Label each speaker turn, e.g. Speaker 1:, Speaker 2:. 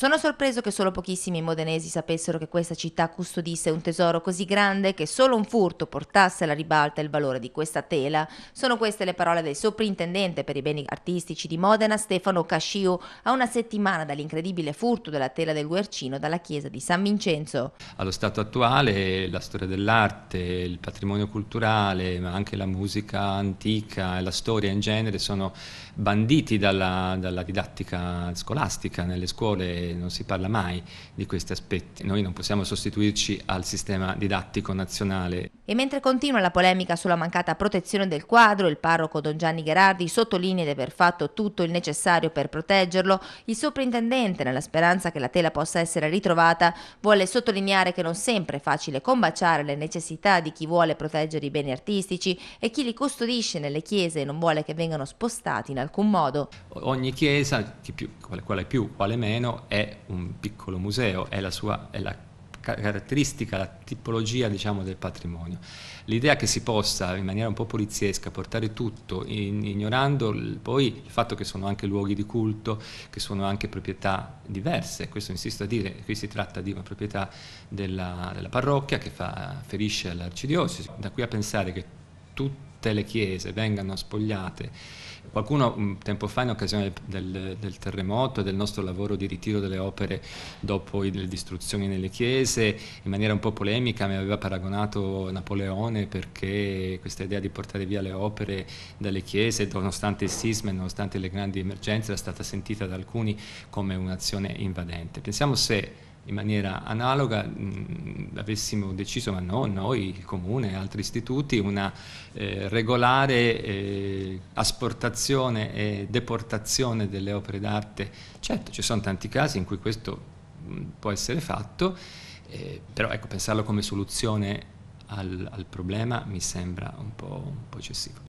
Speaker 1: Sono sorpreso che solo pochissimi modenesi sapessero che questa città custodisse un tesoro così grande che solo un furto portasse alla ribalta il valore di questa tela. Sono queste le parole del soprintendente per i beni artistici di Modena, Stefano Cascio, a una settimana dall'incredibile furto della tela del Guercino dalla chiesa di San Vincenzo.
Speaker 2: Allo stato attuale la storia dell'arte, il patrimonio culturale, ma anche la musica antica e la storia in genere sono banditi dalla, dalla didattica scolastica nelle scuole non si parla mai di questi aspetti. Noi non possiamo sostituirci al sistema didattico nazionale.
Speaker 1: E mentre continua la polemica sulla mancata protezione del quadro, il parroco Don Gianni Gherardi sottolinea di aver fatto tutto il necessario per proteggerlo, il soprintendente, nella speranza che la tela possa essere ritrovata, vuole sottolineare che non sempre è facile combaciare le necessità di chi vuole proteggere i beni artistici e chi li custodisce nelle chiese e non vuole che vengano spostati in alcun modo.
Speaker 2: Ogni chiesa, chi più, quale, più, quale meno, è un piccolo museo, è la sua... È la caratteristica, la tipologia diciamo, del patrimonio. L'idea che si possa in maniera un po' poliziesca portare tutto, in, ignorando il, poi il fatto che sono anche luoghi di culto, che sono anche proprietà diverse, questo insisto a dire, qui si tratta di una proprietà della, della parrocchia che fa, ferisce all'arcidiocesi, da qui a pensare che tutto tutte le chiese vengano spogliate. Qualcuno un tempo fa, in occasione del, del, terremoto e del nostro lavoro di ritiro delle opere dopo le distruzioni nelle chiese, in maniera un po' polemica mi aveva paragonato Napoleone perché questa idea di portare via le opere dalle chiese, nonostante il sisma e nonostante le grandi emergenze, era stata sentita da alcuni come un'azione invadente. Pensiamo se in maniera analoga mh, avessimo deciso, ma no, noi, il Comune e altri istituti, una eh, regolare eh, asportazione e deportazione delle opere d'arte. Certo, ci sono tanti casi in cui questo mh, può essere fatto, eh, però ecco, pensarlo come soluzione al, al, problema mi sembra un po', un po eccessivo.